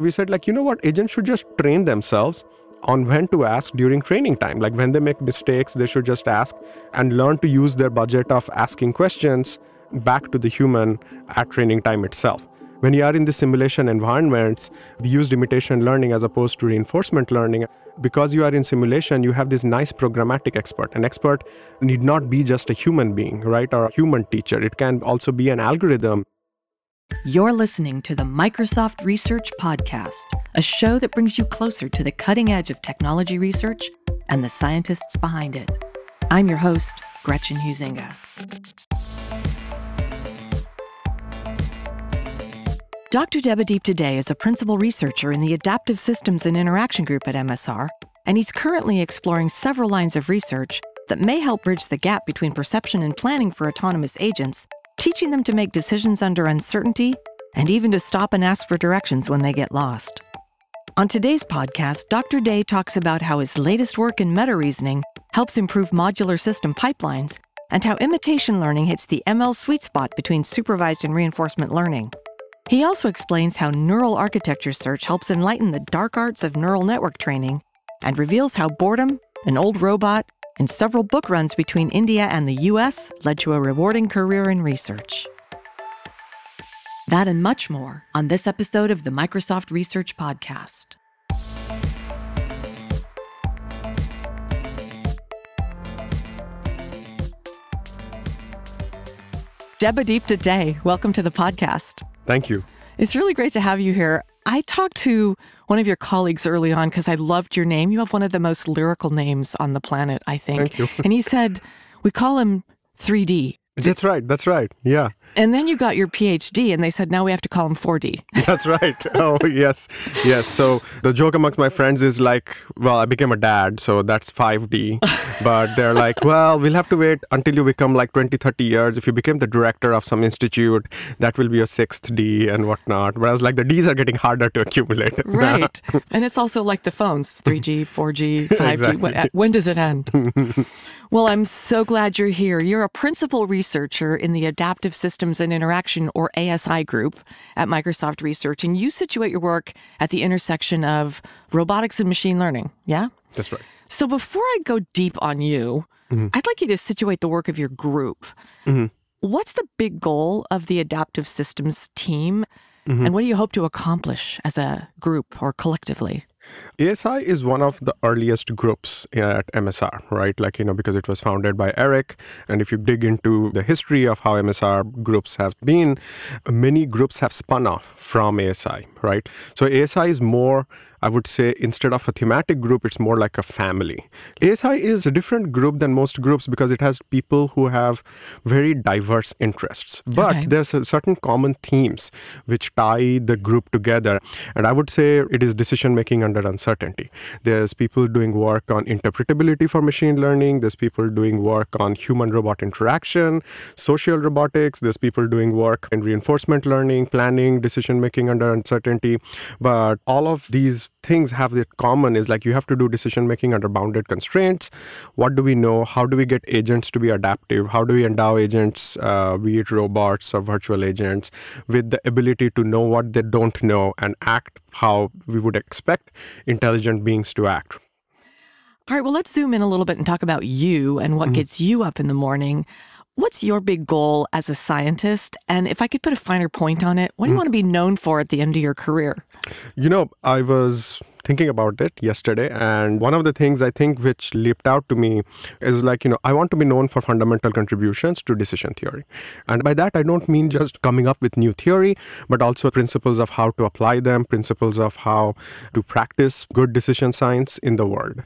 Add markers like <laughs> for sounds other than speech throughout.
we said like you know what agents should just train themselves on when to ask during training time like when they make mistakes they should just ask and learn to use their budget of asking questions back to the human at training time itself when you are in the simulation environments we used imitation learning as opposed to reinforcement learning because you are in simulation you have this nice programmatic expert an expert need not be just a human being right or a human teacher it can also be an algorithm you're listening to the Microsoft Research Podcast, a show that brings you closer to the cutting edge of technology research and the scientists behind it. I'm your host, Gretchen Huizinga. Dr. Debadeep today is a principal researcher in the Adaptive Systems and Interaction Group at MSR, and he's currently exploring several lines of research that may help bridge the gap between perception and planning for autonomous agents teaching them to make decisions under uncertainty and even to stop and ask for directions when they get lost. On today's podcast, Dr. Day talks about how his latest work in meta reasoning helps improve modular system pipelines and how imitation learning hits the ML sweet spot between supervised and reinforcement learning. He also explains how neural architecture search helps enlighten the dark arts of neural network training and reveals how boredom, an old robot, and several book runs between India and the US led to a rewarding career in research. That and much more on this episode of the Microsoft Research Podcast. Debadeep today, welcome to the podcast. Thank you. It's really great to have you here. I talked to one of your colleagues early on because I loved your name. You have one of the most lyrical names on the planet, I think. Thank you. and he said, we call him 3D. That's right. That's right. Yeah. And then you got your PhD, and they said, now we have to call him 4D. <laughs> That's right. Oh, yes. Yes. So the joke amongst my friends is like, well, I became a dad, so that's 5D. <laughs> But they're like, well, we'll have to wait until you become like 20, 30 years. If you became the director of some institute, that will be your sixth D and whatnot. Whereas, like, the Ds are getting harder to accumulate. Right. <laughs> and it's also like the phones 3G, 4G, 5G. Exactly. When, when does it end? well, I'm so glad you're here. You're a principal researcher in the adaptive system Systems and Interaction, or ASI Group at Microsoft Research, and you situate your work at the intersection of robotics and machine learning. Yeah? That's right. So before I go deep on you, mm-hmm. I'd like you to situate the work of your group. Mm-hmm. What's the big goal of the Adaptive Systems team, mm-hmm. and what do you hope to accomplish as a group or collectively? ASI is one of the earliest groups uh, at MSR, right? Like, you know, because it was founded by Eric. And if you dig into the history of how MSR groups have been, many groups have spun off from ASI, right? So ASI is more I would say instead of a thematic group, it's more like a family. ASI is a different group than most groups because it has people who have very diverse interests. But okay. there's certain common themes which tie the group together. And I would say it is decision making under uncertainty. There's people doing work on interpretability for machine learning, there's people doing work on human robot interaction, social robotics, there's people doing work in reinforcement learning, planning, decision making under uncertainty. But all of these things have in common is like you have to do decision making under bounded constraints. What do we know? How do we get agents to be adaptive? How do we endow agents, uh, be it robots or virtual agents, with the ability to know what they don't know and act how we would expect intelligent beings to act? All right, well, let's zoom in a little bit and talk about you and what mm -hmm. gets you up in the morning. What's your big goal as a scientist? And if I could put a finer point on it, what do you mm. want to be known for at the end of your career? You know, I was thinking about it yesterday and one of the things i think which leaped out to me is like you know i want to be known for fundamental contributions to decision theory and by that i don't mean just coming up with new theory but also principles of how to apply them principles of how to practice good decision science in the world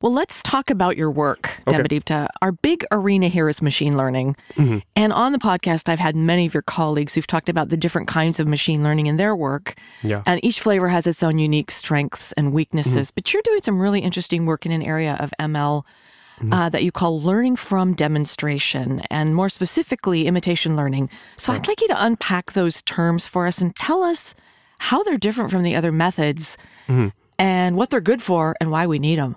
well, let's talk about your work, okay. Our big arena here is machine learning. Mm -hmm. And on the podcast, I've had many of your colleagues who've talked about the different kinds of machine learning in their work. Yeah. And each flavor has its own unique strengths and weaknesses. Mm -hmm. But you're doing some really interesting work in an area of ML Mm -hmm. uh, that you call learning from demonstration, and more specifically, imitation learning. So right. I'd like you to unpack those terms for us and tell us how they're different from the other methods mm -hmm. and what they're good for and why we need them.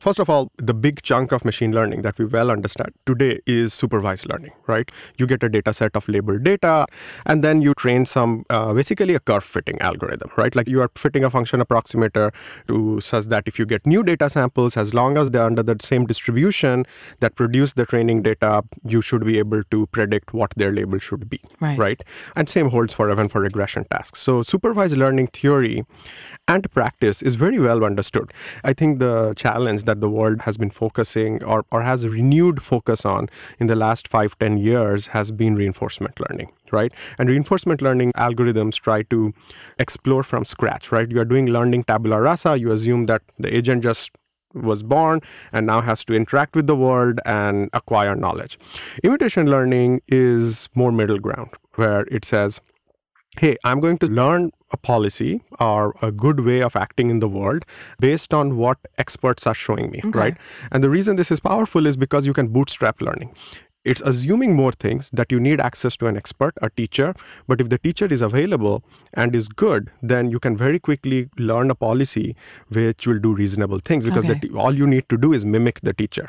First of all, the big chunk of machine learning that we well understand today is supervised learning, right? You get a data set of labeled data, and then you train some, uh, basically a curve fitting algorithm, right? Like you are fitting a function approximator who such that if you get new data samples, as long as they're under the same distribution that produced the training data, you should be able to predict what their label should be, right? right? And same holds for even for regression tasks. So supervised learning theory and practice is very well understood. I think the challenge that the world has been focusing or, or has a renewed focus on in the last five ten years has been reinforcement learning right and reinforcement learning algorithms try to explore from scratch right you are doing learning tabula rasa you assume that the agent just was born and now has to interact with the world and acquire knowledge. Imitation learning is more middle ground, where it says, hey, I'm going to learn a policy or a good way of acting in the world based on what experts are showing me, okay. right? And the reason this is powerful is because you can bootstrap learning. It's assuming more things that you need access to an expert, a teacher. But if the teacher is available and is good, then you can very quickly learn a policy which will do reasonable things because okay. all you need to do is mimic the teacher.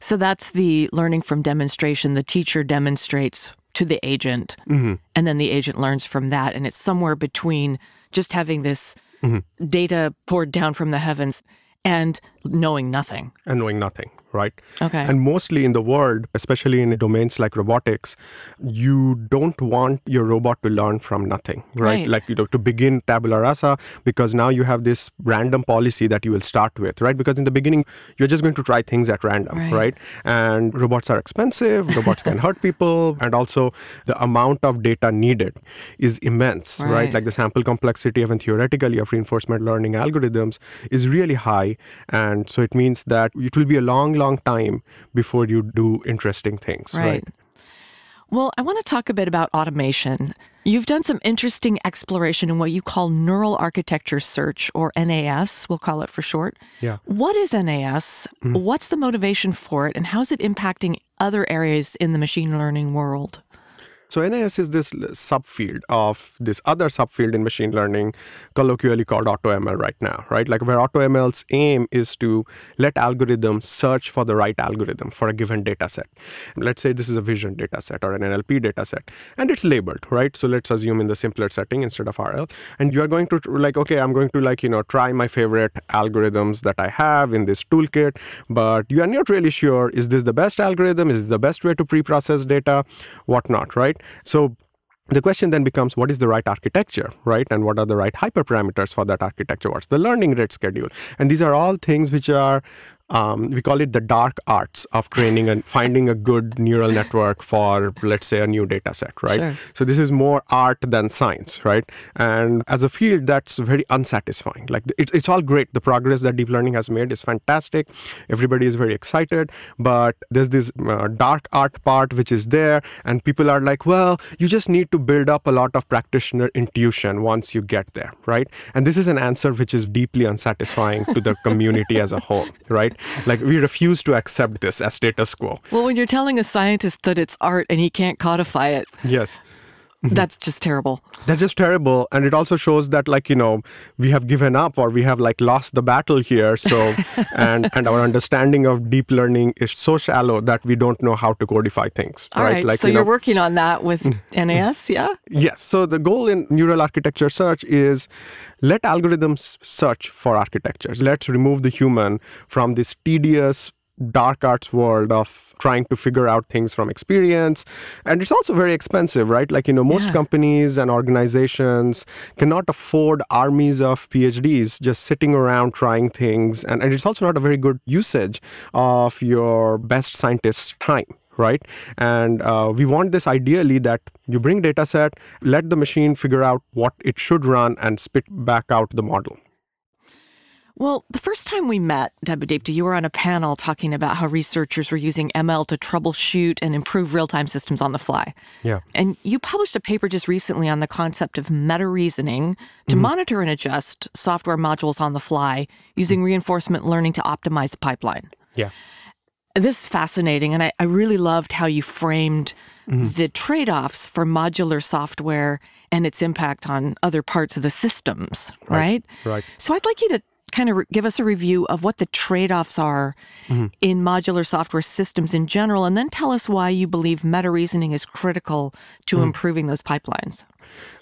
So that's the learning from demonstration. The teacher demonstrates to the agent. Mm -hmm. And then the agent learns from that. And it's somewhere between just having this mm -hmm. data poured down from the heavens and knowing nothing. And knowing nothing, right? Okay. And mostly in the world, especially in domains like robotics, you don't want your robot to learn from nothing, right? right? Like, you know, to begin tabula rasa, because now you have this random policy that you will start with, right? Because in the beginning, you're just going to try things at random, right? right? And robots are expensive, robots can <laughs> hurt people, and also the amount of data needed is immense, right? right? Like the sample complexity, even theoretically, of reinforcement learning algorithms is really high. And and so it means that it will be a long long time before you do interesting things right, right? well i want to talk a bit about automation You've done some interesting exploration in what you call neural architecture search, or NAS, we'll call it for short. Yeah. What is NAS? Mm. What's the motivation for it, and how is it impacting other areas in the machine learning world? So NAS is this subfield of this other subfield in machine learning, colloquially called AutoML right now, right? Like where AutoML's aim is to let algorithms search for the right algorithm for a given data set. Let's say this is a vision data set or an NLP data set, and it's labeled, right? So let's assume in the simpler setting instead of RL, and you are going to like, okay, I'm going to like, you know, try my favorite algorithms that I have in this toolkit, but you are not really sure, is this the best algorithm? Is the best way to pre-process data? Whatnot, right? right? So the question then becomes what is the right architecture right and what are the right hyperparameters for that architecture what's the learning rate schedule and these are all things which are um, we call it the dark arts of training and finding a good neural network for let's say a new data set right sure. so this is more art than science right and as a field that's very unsatisfying like it, it's all great the progress that deep learning has made is fantastic everybody is very excited but there's this uh, dark art part which is there and people are like well you just need to build up a lot of practitioner intuition once you get there right and this is an answer which is deeply unsatisfying to the <laughs> community as a whole right like, we refuse to accept this as status quo. Well, when you're telling a scientist that it's art and he can't codify it. Yes. Mm-hmm. That's just terrible. That's just terrible. And it also shows that like, you know, we have given up or we have like lost the battle here. So <laughs> and and our understanding of deep learning is so shallow that we don't know how to codify things. All right. right. Like, so you are working on that with mm. NAS, yeah? <laughs> Yes. So the goal in neural architecture search is let algorithms search for architectures. Let's remove the human from this tedious dark arts world of trying to figure out things from experience and it's also very expensive right like you know most yeah. companies and organizations cannot afford armies of phds just sitting around trying things and, and it's also not a very good usage of your best scientists time right and uh, we want this ideally that you bring data set let the machine figure out what it should run and spit back out the model well, the first time we met, Dave, you were on a panel talking about how researchers were using ML to troubleshoot and improve real time systems on the fly. Yeah. And you published a paper just recently on the concept of meta reasoning to mm -hmm. monitor and adjust software modules on the fly using mm -hmm. reinforcement learning to optimize the pipeline. Yeah. This is fascinating. And I, I really loved how you framed mm -hmm. the trade offs for modular software and its impact on other parts of the systems, right? Right. right. So I'd like you to kind of give us a review of what the trade offs are mm-hmm. in modular software systems in general, and then tell us why you believe meta reasoning is critical to mm-hmm. improving those pipelines.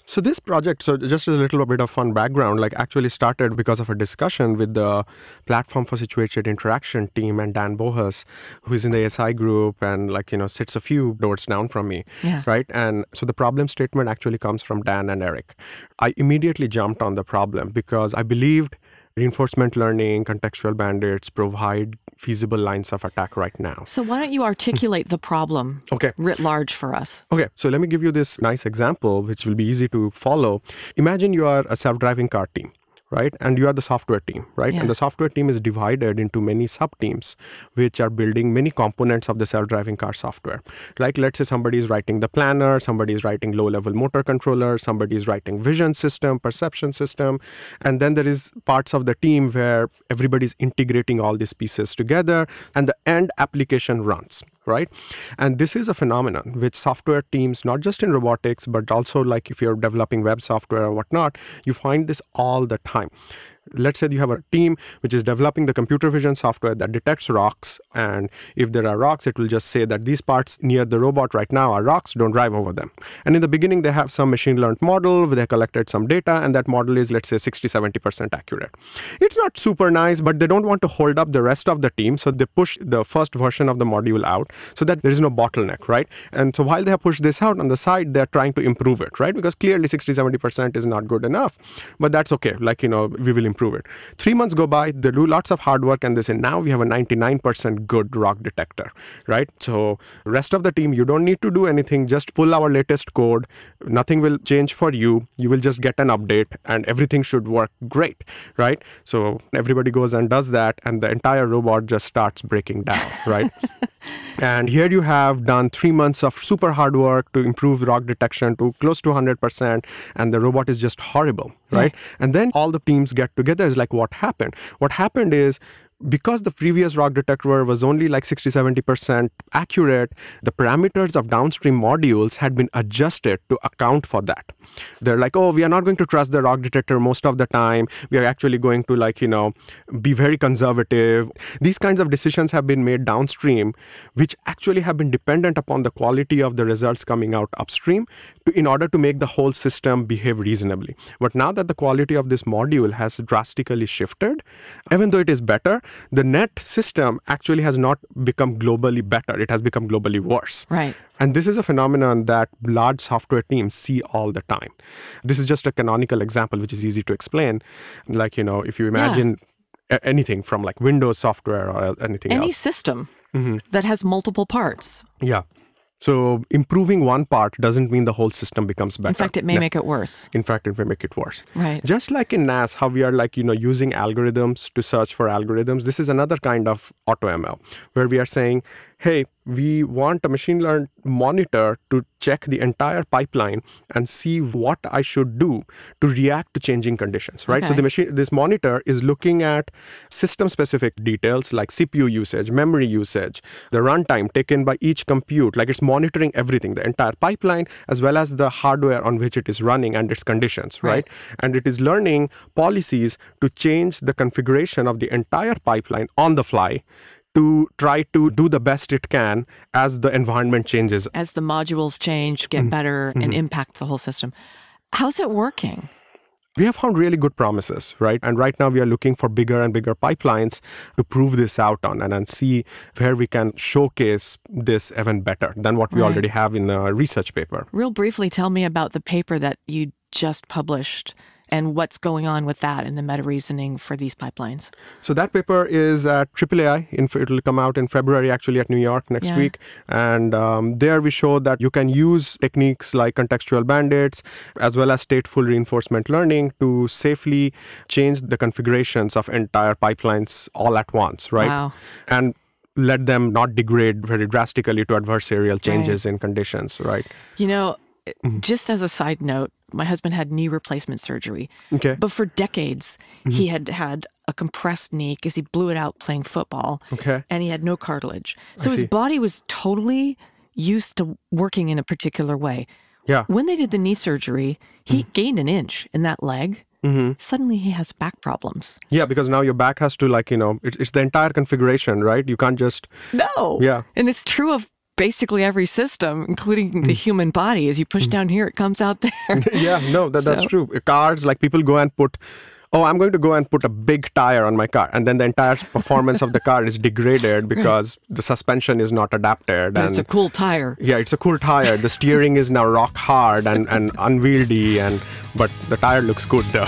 So this project, so just a little bit of fun background, like actually started because of a discussion with the Platform for Situated Interaction team and Dan Bohus, who's in the SI group and like, you know, sits a few doors down from me, yeah. right? And so the problem statement actually comes from Dan and Eric. I immediately jumped on the problem because I believed – reinforcement learning, contextual bandits provide feasible lines of attack right now. So why don't you articulate the problem okay. writ large for us? Okay, so let me give you this nice example, which will be easy to follow. Imagine you are a self-driving car team right and you are the software team right yeah. and the software team is divided into many sub teams which are building many components of the self-driving car software like let's say somebody is writing the planner somebody is writing low level motor controller somebody is writing vision system perception system and then there is parts of the team where everybody's integrating all these pieces together and the end application runs right? And this is a phenomenon with software teams, not just in robotics, but also like if you're developing web software or whatnot, you find this all the time let's say you have a team which is developing the computer vision software that detects rocks and if there are rocks it will just say that these parts near the robot right now are rocks don't drive over them and in the beginning they have some machine learned model they collected some data and that model is let's say 60 70% accurate it's not super nice but they don't want to hold up the rest of the team so they push the first version of the module out so that there is no bottleneck right and so while they have pushed this out on the side they're trying to improve it right because clearly 60 70% is not good enough but that's okay like you know we will improve improve it. Three months go by, they do lots of hard work, and they say, now we have a 99% good rock detector, right? So rest of the team, you don't need to do anything. Just pull our latest code. Nothing will change for you. You will just get an update and everything should work great, right? So everybody goes and does that, and the entire robot just starts breaking down, <laughs> right? and here you have done three months of super hard work to improve rock detection to close to 100%, and the robot is just horrible, right? And then all the teams get together together is like what happened. What happened is because the previous rock detector was only like 60 70% accurate, the parameters of downstream modules had been adjusted to account for that. They're like, oh, we are not going to trust the rock detector most of the time. We are actually going to, like, you know, be very conservative. These kinds of decisions have been made downstream, which actually have been dependent upon the quality of the results coming out upstream to, in order to make the whole system behave reasonably. But now that the quality of this module has drastically shifted, even though it is better, the net system actually has not become globally better. It has become globally worse. Right. And this is a phenomenon that large software teams see all the time. This is just a canonical example, which is easy to explain. Like, you know, if you imagine yeah. anything from like Windows software or anything Any else. system mm -hmm. that has multiple parts. Yeah. So improving one part doesn't mean the whole system becomes better. In fact, it may make it worse. In fact, it may make it worse. Right. Just like in NAS, how we are like, you know, using algorithms to search for algorithms. This is another kind of auto ML where we are saying, hey, we want a machine learned monitor to check the entire pipeline and see what I should do to react to changing conditions, right? Okay. So the machine, this monitor is looking at system specific details like CPU usage, memory usage, the runtime taken by each compute, like it's monitoring everything, the entire pipeline, as well as the hardware on which it is running and its conditions, right? right? And it is learning policies to change the configuration of the entire pipeline on the fly to try to do the best it can as the environment changes. As the modules change, get mm -hmm. better, and mm -hmm. impact the whole system. How's it working? we have found really good promises, right? And right now we are looking for bigger and bigger pipelines to prove this out on and, and see where we can showcase this even better than what we already have in a research paper. Real briefly, tell me about the paper that you just published and what's going on with that and the meta reasoning for these pipelines. So that paper is at AAAI. it'll come out in February, actually, at New York next yeah. week. And um, there we show that you can use techniques like contextual bandits as well as stateful reinforcement learning to safely change the configurations of entire pipelines all at once, right? Wow. And let them not degrade very drastically to adversarial changes right. in conditions, right? You know, mm-hmm. just as a side note, my husband had knee replacement surgery. Okay. But for decades, mm-hmm. he had had a compressed knee because he blew it out playing football. Okay. And he had no cartilage. So I his see. body was totally used to working in a particular way. Yeah. When they did the knee surgery, he mm-hmm. gained an inch in that leg. Mm-hmm. Suddenly he has back problems. Yeah, because now your back has to, like, you know, it's, it's the entire configuration, right? You can't just. No. Yeah. And it's true of basically every system, including the mm. human body. As you push mm. down here, it comes out <laughs> there. <laughs> yeah, no, that, that's so. true. Cars, like people go and put oh, I'm going to go and put a big tire on my car. And then the entire performance of the car is degraded <laughs> because right. the suspension is not adapted. But and it's a cool tire. Yeah, it's a cool tire. The steering is now rock hard and, and unwieldy, and but the tire looks good though.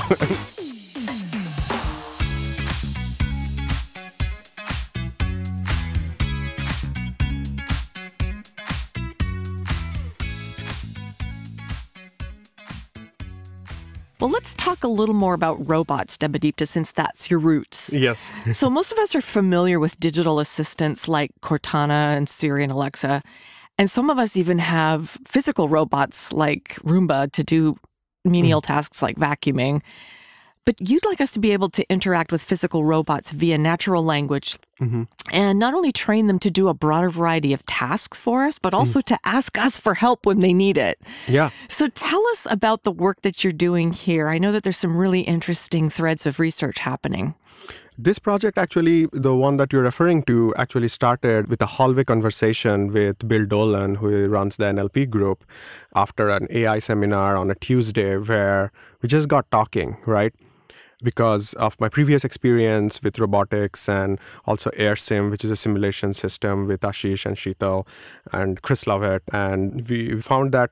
Well, let's talk a little more about robots, Demadipta, since that's your roots. Yes. <laughs> so most of us are familiar with digital assistants like Cortana and Siri and Alexa. And some of us even have physical robots like Roomba to do menial mm. tasks like vacuuming. But you'd like us to be able to interact with physical robots via natural language mm-hmm. and not only train them to do a broader variety of tasks for us, but mm. also mm. to ask us for help when they need it. Yeah. So tell us about the work that you're doing here. I know that there's some really interesting threads of research happening. This project, actually, the one that you're referring to, actually started with a hallway conversation with Bill Dolan, who runs the NLP group, after an AI seminar on a Tuesday where we just got talking, right? because of my previous experience with robotics and also AirSim, which is a simulation system with Ashish and Sheetal and Chris Lovett. And we found that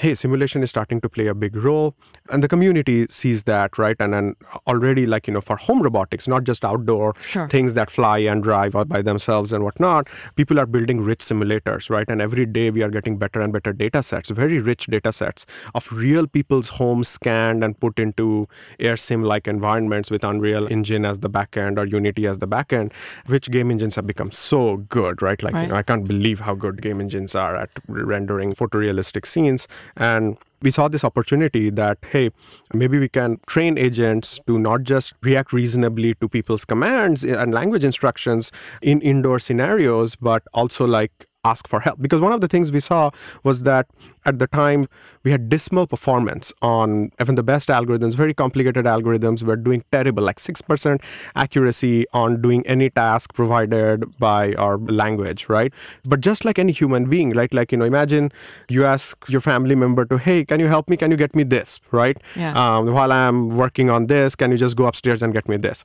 hey, simulation is starting to play a big role. And the community sees that, right? And then already, like, you know, for home robotics, not just outdoor sure. things that fly and drive by themselves and whatnot, people are building rich simulators, right? And every day we are getting better and better data sets, very rich data sets of real people's homes scanned and put into air sim like environments with Unreal Engine as the backend or Unity as the backend, which game engines have become so good, right? Like, right. You know, I can't believe how good game engines are at rendering photorealistic scenes and we saw this opportunity that, hey, maybe we can train agents to not just react reasonably to people's commands and language instructions in indoor scenarios, but also like ask for help. Because one of the things we saw was that at the time, we had dismal performance on even the best algorithms, very complicated algorithms were doing terrible, like 6% accuracy on doing any task provided by our language, right? But just like any human being, right? Like, you know, imagine you ask your family member to, hey, can you help me? Can you get me this, right? Yeah. Um, while I'm working on this, can you just go upstairs and get me this?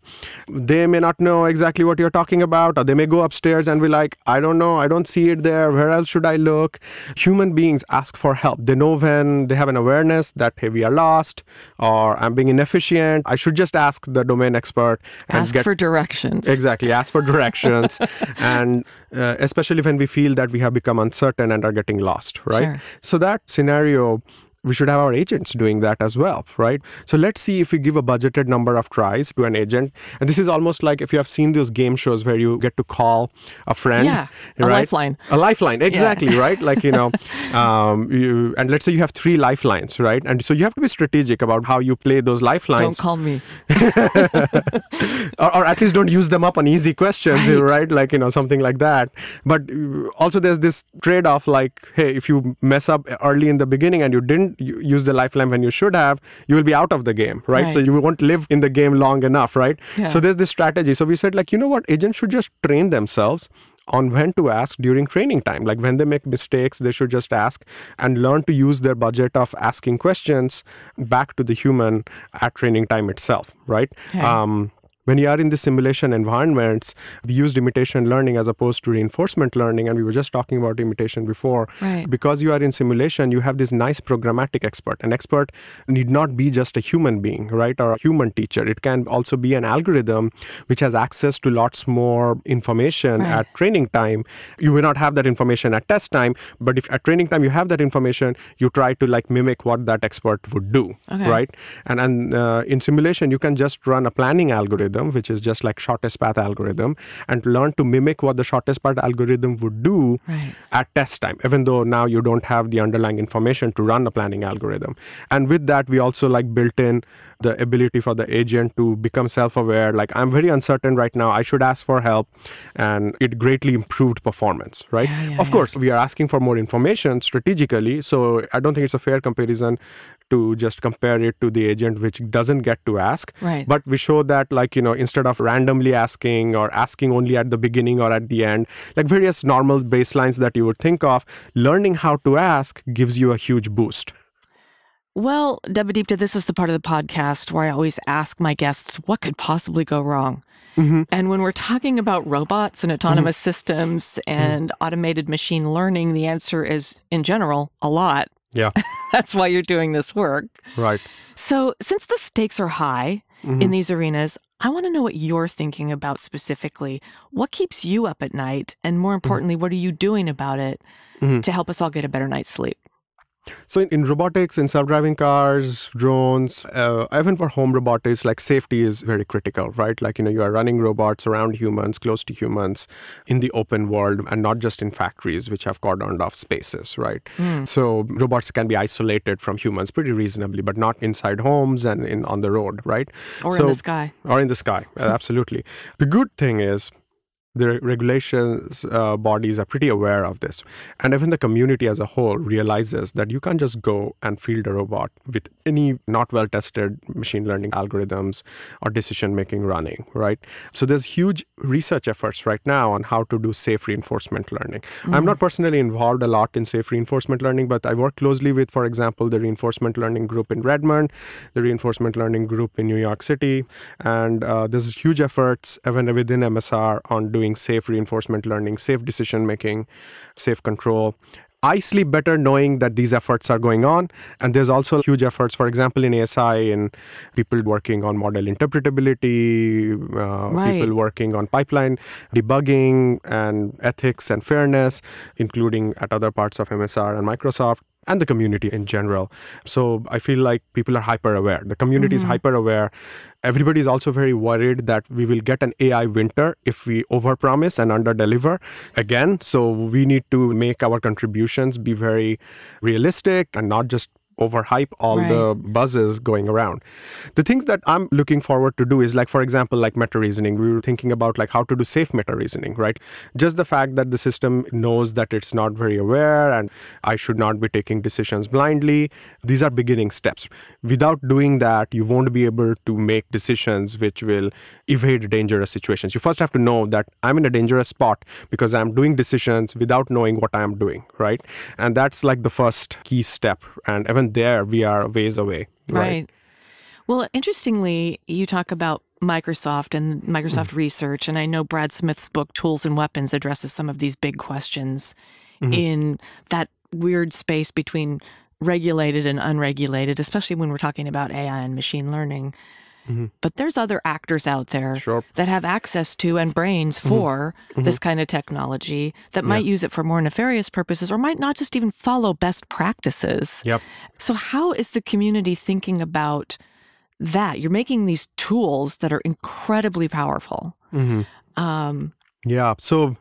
They may not know exactly what you're talking about, or they may go upstairs and be like, I don't know, I don't see it there, where else should I look? Human beings ask for help. They know when then they have an awareness that hey we are lost or i'm being inefficient i should just ask the domain expert and ask get, for directions exactly ask for directions <laughs> and uh, especially when we feel that we have become uncertain and are getting lost right sure. so that scenario we should have our agents doing that as well, right? So let's see if we give a budgeted number of tries to an agent. And this is almost like if you have seen those game shows where you get to call a friend. Yeah, right? a lifeline. A lifeline, exactly, yeah. <laughs> right? Like, you know, um, you, and let's say you have three lifelines, right? And so you have to be strategic about how you play those lifelines. Don't call me. <laughs> or, or, at least don't use them up on easy questions, right. right? Like, you know, something like that. But uh, also there's this trade off like, hey, if you mess up early in the beginning and you didn't don't use the lifeline when you should have, you will be out of the game, right? right. So you won't live in the game long enough, right? Yeah. So there's this strategy. So we said, like, you know what? Agents should just train themselves on when to ask during training time. Like when they make mistakes, they should just ask and learn to use their budget of asking questions back to the human at training time itself, right? Okay. Um, when you are in the simulation environments, we used imitation learning as opposed to reinforcement learning. And we were just talking about imitation before. Right. Because you are in simulation, you have this nice programmatic expert. An expert need not be just a human being, right? Or a human teacher. It can also be an algorithm which has access to lots more information right. at training time. You may not have that information at test time, but if at training time you have that information, you try to like mimic what that expert would do, okay. right? And, and uh, in simulation, you can just run a planning algorithm algorithm, which is just like shortest path algorithm, and learn to mimic what the shortest path algorithm would do right. at test time, even though now you don't have the underlying information to run a planning algorithm. And with that, we also like built in the ability for the agent to become self-aware like i'm very uncertain right now i should ask for help and it greatly improved performance right yeah, yeah, of yeah. course we are asking for more information strategically so i don't think it's a fair comparison to just compare it to the agent which doesn't get to ask right. but we show that like you know instead of randomly asking or asking only at the beginning or at the end like various normal baselines that you would think of learning how to ask gives you a huge boost well, Debadipta, this is the part of the podcast where I always ask my guests what could possibly go wrong. Mm -hmm. And when we're talking about robots and mm-hmm. autonomous mm -hmm. systems mm-hmm. and mm -hmm. automated machine learning, the answer is, in general, a lot. Yeah. <laughs> That's why you're doing this work. Right. So, since the stakes are high mm-hmm. in these arenas, I want to know what you're thinking about specifically. What keeps you up at night? And more importantly, what are you doing about it to help us all get a better night's sleep? So in, in robotics, in self-driving cars, drones, uh, even for home robotics, like safety is very critical, right? Like, you know, you are running robots around humans, close to humans in the open world and not just in factories, which have cordoned off spaces, right? Mm. So robots can be isolated from humans pretty reasonably, but not inside homes and in on the road, right? Or so, in the sky. Or in the sky, absolutely. The good thing is the regulations uh, bodies are pretty aware of this and even the community as a whole realizes that you can't just go and field a robot with any not well tested machine learning algorithms or decision making running right so there's huge research efforts right now on how to do safe reinforcement learning mm-hmm. i'm not mm-hmm. personally involved a lot in safe reinforcement learning but i work closely with for example the reinforcement learning group in redmond the reinforcement learning group in new york city and uh, there's huge efforts even within msr on doing doing safe reinforcement learning, safe decision making, safe control. I sleep better knowing that these efforts are going on. And there's also huge efforts, for example, in ASI and people working on model interpretability, uh, right. people working on pipeline debugging and ethics and fairness, including at other parts of MSR and Microsoft and the community in general. So I feel like people are hyper aware. The community mm-hmm. is hyper aware. Everybody is also very worried that we will get an AI winter if we overpromise and underdeliver again. So we need to make our contributions be very realistic and not just overhype all right. the buzzes going around. The things that I'm looking forward to do is like, for example, like meta reasoning. We were thinking about like how to do safe meta reasoning, right? Just the fact that the system knows that it's not very aware and I should not be taking decisions blindly. These are beginning steps. Without doing that, you won't be able to make decisions which will evade dangerous situations. You first have to know that I'm in a dangerous spot because I'm doing decisions without knowing what I'm doing, right? And that's like the first key step. And even there we are ways away. Right. right. Well, interestingly, you talk about Microsoft and Microsoft mm research, and I know Brad Smith's book Tools and Weapons addresses some of these big questions mm -hmm. in that weird space between regulated and unregulated, especially when we're talking about AI and machine learning. Mm-hmm. But there's other actors out there sure. that have access to and brains mm-hmm. for mm-hmm. this kind of technology that might yeah. use it for more nefarious purposes or might not just even follow best practices. Yep. So how is the community thinking about that? You're making these tools that are incredibly powerful. Mm-hmm. Um, yeah. So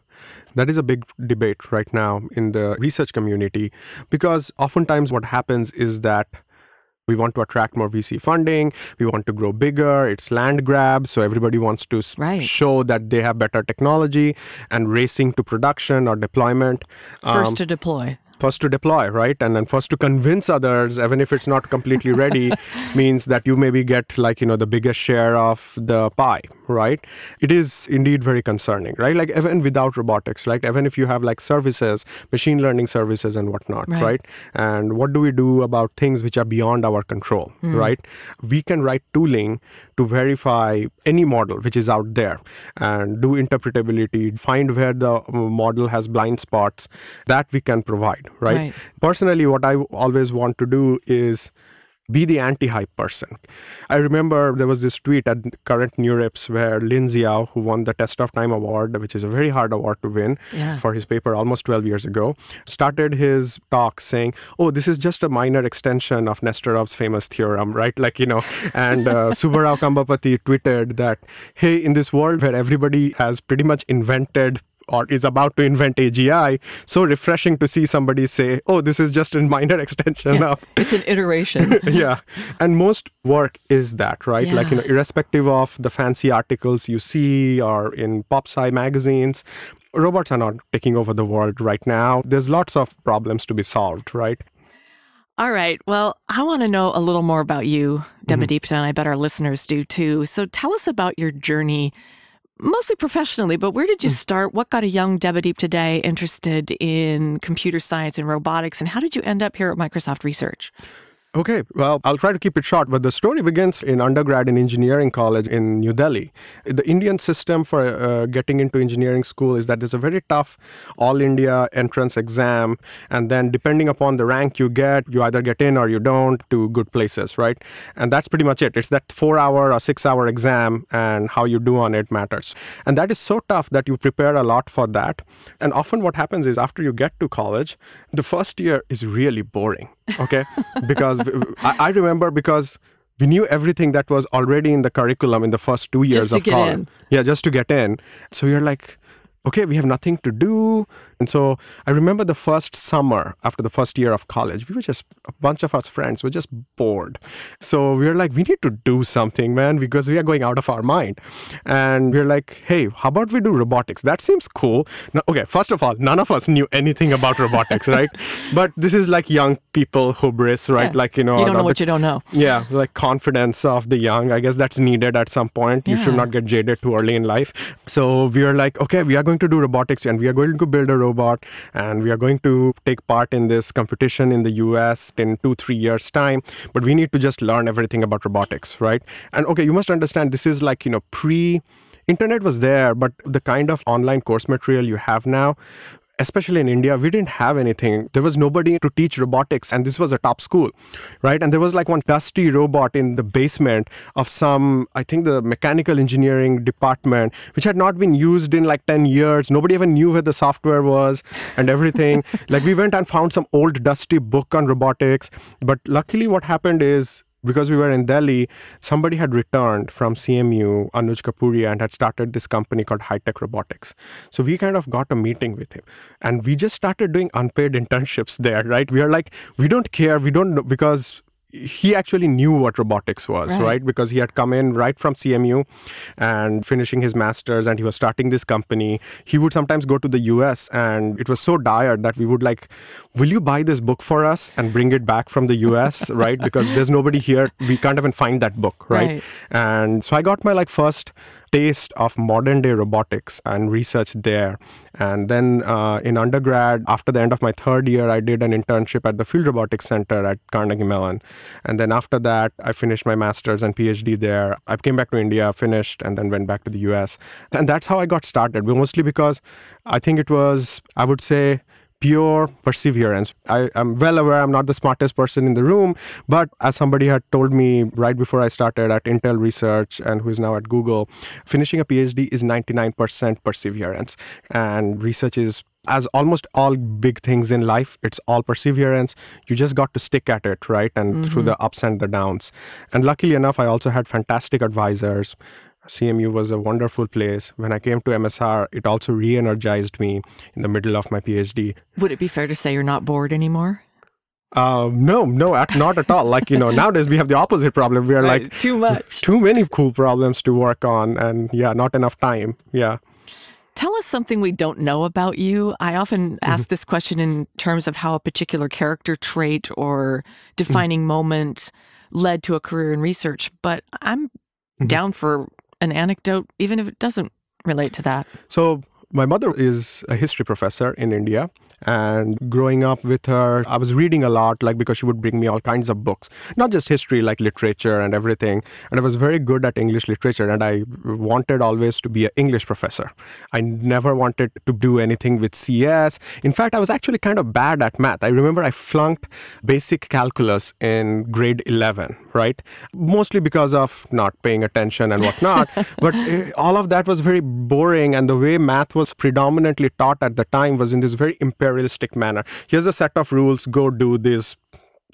that is a big debate right now in the research community because oftentimes what happens is that we want to attract more VC funding. We want to grow bigger. It's land grab. So everybody wants to right. show that they have better technology and racing to production or deployment. First um, to deploy first to deploy, right? And then first to convince others, even if it's not completely ready, <laughs> means that you maybe get like, you know, the biggest share of the pie, right? It is indeed very concerning, right? Like even without robotics, right? Even if you have like services, machine learning services and whatnot, right? right? And what do we do about things which are beyond our control, mm. right? We can write tooling to verify any model which is out there and do interpretability, find where the uh, model has blind spots that we can provide, right? right. Personally, what I always want to do is be the anti-hype person. I remember there was this tweet at current NeurIPS where Lin Xiao, who won the Test of Time Award, which is a very hard award to win yeah. for his paper almost 12 years ago, started his talk saying, oh, this is just a minor extension of Nestorov's famous theorem, right? Like, you know, and uh, <laughs> Kambapati tweeted that, hey, in this world where everybody has pretty much invented or is about to invent AGI. So refreshing to see somebody say, oh, this is just a minor <laughs> extension yeah. of. It's an iteration. <laughs> yeah. And most work is that, right? Yeah. Like, you know, irrespective of the fancy articles you see or in pop sci magazines, robots are not taking over the world right now. There's lots of problems to be solved, right? All right. Well, I want to know a little more about you, Demadipta, mm-hmm. and I bet our listeners do too. So tell us about your journey mostly professionally, but where did you hmm. start? What got a young Debadeep today interested in computer science and robotics? And how did you end up here at Microsoft Research? Okay, well, I'll try to keep it short, but the story begins in undergrad in engineering college in New Delhi. The Indian system for uh, getting into engineering school is that there's a very tough all India entrance exam, and then depending upon the rank you get, you either get in or you don't to good places, right? And that's pretty much it. It's that four hour or six hour exam, and how you do on it matters. And that is so tough that you prepare a lot for that. And often what happens is after you get to college, the first year is really boring okay because I, I, remember because we knew everything that was already in the curriculum in the first two years of college yeah just to get in so you're like okay we have nothing to do and so I remember the first summer after the first year of college, we were just a bunch of us friends were just bored. So we were like, we need to do something, man, because we are going out of our mind. And we are like, hey, how about we do robotics? That seems cool. Now, okay, first of all, none of us knew anything about robotics, right? <laughs> But this is like young people hubris, right? Yeah. Like, you know, you don't know what the, you don't know. Yeah, like confidence of the young. I guess that's needed at some point. Yeah. You should not get jaded too early in life. So we are like, okay, we are going to do robotics and we are going to build a robot robot. And we are going to take part in this competition in the US in two, three years' time. But we need to just learn everything about robotics, right? And okay, you must understand this is like, you know, pre internet was there but the kind of online course material you have now especially in India, we didn't have anything. There was nobody to teach robotics, and this was a top school, right? And there was like one dusty robot in the basement of some, I think, the mechanical engineering department, which had not been used in like 10 years. Nobody even knew where the software was and everything. <laughs> like, we went and found some old dusty book on robotics. But luckily, what happened is because we were in Delhi, somebody had returned from CMU, Anuj Kapuria, and had started this company called High Tech Robotics. So we kind of got a meeting with him, and we just started doing unpaid internships there. Right? We are like, we don't care, we don't because he actually knew what robotics was, right. right. Because he had come in right from CMU and finishing his master's, and he was starting this company. He would sometimes go to the US, and it was so dire that we would like, Will you buy this book for us and bring it back from the US, <laughs> right? Because there's nobody here. We can't even find that book, right? right? And so I got my like first taste of modern day robotics and research there. And then uh, in undergrad, after the end of my third year, I did an internship at the Field Robotics Center at Carnegie Mellon. And then after that, I finished my master's and PhD there. I came back to India, finished, and then went back to the US. And that's how I got started, mostly because I think it was, I would say, pure perseverance. I am well aware I'm not the smartest person in the room, but as somebody had told me right before I started at Intel Research and who is now at Google, finishing a PhD is 99% perseverance. And research is as almost all big things in life, it's all perseverance. You just got to stick at it, right? And mm-hmm. through the ups and the downs. And luckily enough, I also had fantastic advisors CMU was a wonderful place. When I came to MSR, it also re energized me in the middle of my PhD. Would it be fair to say you're not bored anymore? Uh, no, no, at, not at all. Like, you know, nowadays we have the opposite problem. We are right, like, too much, too many cool problems to work on, and yeah, not enough time. Yeah. Tell us something we don't know about you. I often mm-hmm. ask mm-hmm. this question in terms of how a particular character trait or mm-hmm. defining mm-hmm. moment led to a career in research, but I'm mm-hmm. down for an anecdote, even if it doesn't relate to that? So, my mother is a history professor in India. And growing up with her, I was reading a lot, like because she would bring me all kinds of books, not just history, like literature and everything. And I was very good at English literature, and I wanted always to be an English professor. I never wanted to do anything with CS. In fact, I was actually kind of bad at math. I remember I flunked basic calculus in grade 11 right? Mostly because of not paying attention and whatnot. <laughs> but uh, all of that was very boring, and the way math was predominantly taught at the time was in this very imperialistic manner. Here's a set of rules, go do this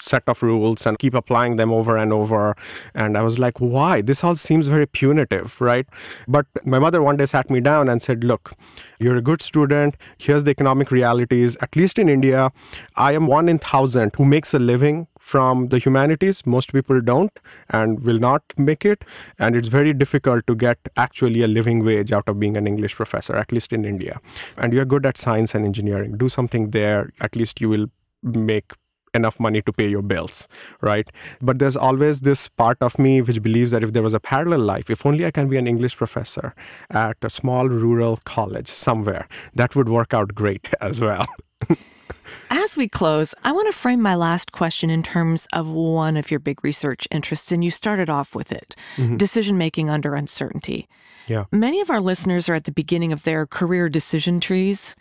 set of rules and keep applying them over and over and i was like why this all seems very punitive right but my mother one day sat me down and said look you're a good student here's the economic realities at least in india i am one in 1000 who makes a living from the humanities. Most people don't and will not make it. And it's very difficult to get actually a living wage out of being an English professor, at least in India. And you're good at science and engineering. Do something there. At least you will make enough money to pay your bills, right? But there's always this part of me which believes that if there was a parallel life, if only I can be an English professor at a small rural college somewhere, that would work out great <laughs> as well. <laughs> As we close, I want to frame my last question in terms of one of your big research interests, and you started off with it mm -hmm. decision making under uncertainty. Yeah. Many of our listeners are at the beginning of their career decision trees,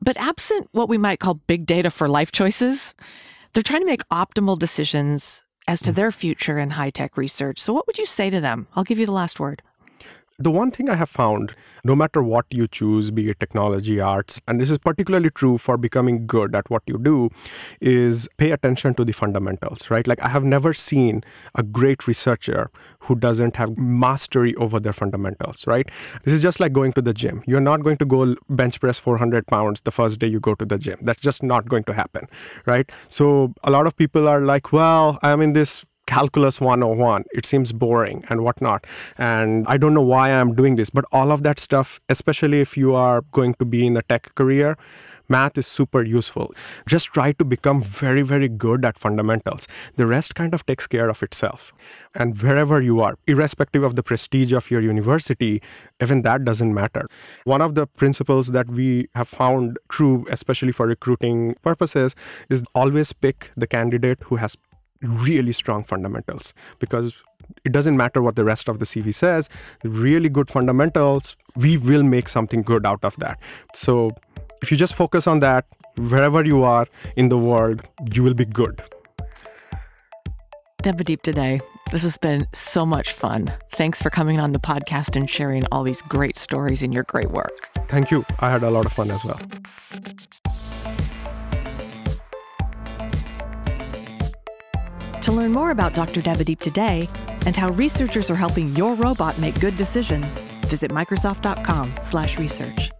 but absent what we might call big data for life choices, they're trying to make optimal decisions as to mm -hmm. their future in high tech research. So, what would you say to them? I'll give you the last word. The one thing I have found, no matter what you choose, be it technology, arts, and this is particularly true for becoming good at what you do, is pay attention to the fundamentals, right? Like, I have never seen a great researcher who doesn't have mastery over their fundamentals, right? This is just like going to the gym. You're not going to go bench press 400 pounds the first day you go to the gym. That's just not going to happen, right? So, a lot of people are like, well, I'm in this calculus 101. It seems boring and whatnot. And I don't know why I'm doing this, but all of that stuff, especially if you are going to be in a tech career, math is super useful. Just try to become very, very good at fundamentals. The rest kind of takes care of itself. And wherever you are, irrespective of the prestige of your university, even that doesn't matter. One of the principles that we have found true, especially for recruiting purposes, is always pick the candidate who has really strong fundamentals because it doesn't matter what the rest of the CV says, really good fundamentals, we will make something good out of that. So if you just focus on that, wherever you are in the world, you will be good. Debadeep today. This has been so much fun. Thanks for coming on the podcast and sharing all these great stories and your great work. Thank you. I had a lot of fun as well. To learn more about Dr. Devadeep today and how researchers are helping your robot make good decisions, visit microsoft.com/research.